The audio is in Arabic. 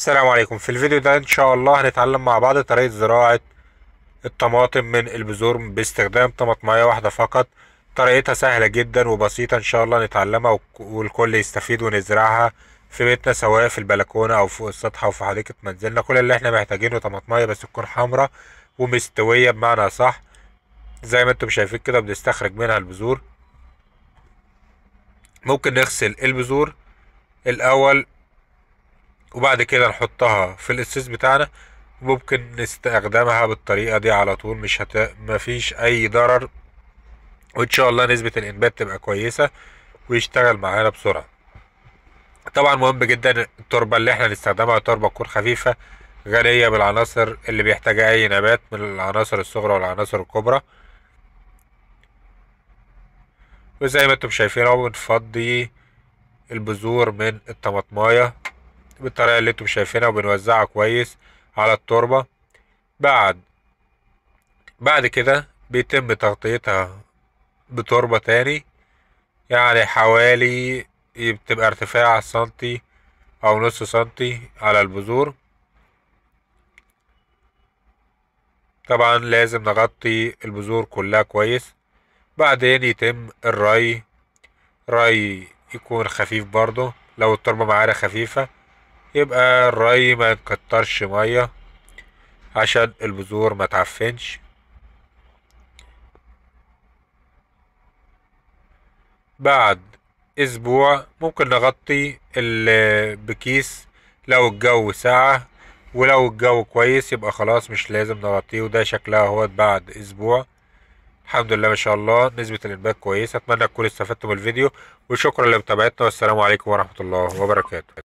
السلام عليكم في الفيديو ده ان شاء الله هنتعلم مع بعض طريقة زراعة الطماطم من البذور باستخدام طماطمية واحدة فقط طريقتها سهلة جدا وبسيطة ان شاء الله نتعلمها والكل يستفيد ونزرعها في بيتنا سواء في البلكونة او فوق السطح او في حديقة منزلنا كل اللي احنا محتاجينه طماطمية بس تكون حمرا ومستوية بمعنى صح زي ما انتم شايفين كده بنستخرج منها البذور ممكن نغسل البذور الاول وبعد كده نحطها في الاساس بتاعنا ممكن نستخدمها بالطريقه دي على طول مش هت... مفيش اي ضرر وان شاء الله نسبه الانبات تبقى كويسه ويشتغل معانا بسرعه طبعا مهم جدا التربه اللي احنا نستخدمها تربه تكون خفيفه غنيه بالعناصر اللي بيحتاجها اي نبات من العناصر الصغرى والعناصر الكبرى وزي ما انتم شايفين اهو بنفضي البذور من الطماطمايه بالطريقة اللي انتم شايفينها وبنوزعها كويس على التربة بعد بعد كده بيتم تغطيتها بتربة تاني يعني حوالي بتبقى ارتفاع سنتي او نص سنتي على البذور طبعا لازم نغطي البذور كلها كويس بعدين يتم الري ري يكون خفيف برضه لو التربة معانا خفيفة يبقى الري ما يكترش ميه عشان البذور ما تعفنش بعد اسبوع ممكن نغطي بكيس لو الجو ساعة ولو الجو كويس يبقى خلاص مش لازم نغطيه وده شكلها اهوت بعد اسبوع الحمد لله ما شاء الله نسبة الانبات كويسة اتمنى تكونوا استفدتم من الفيديو وشكرا لمتابعتنا والسلام عليكم ورحمة الله وبركاته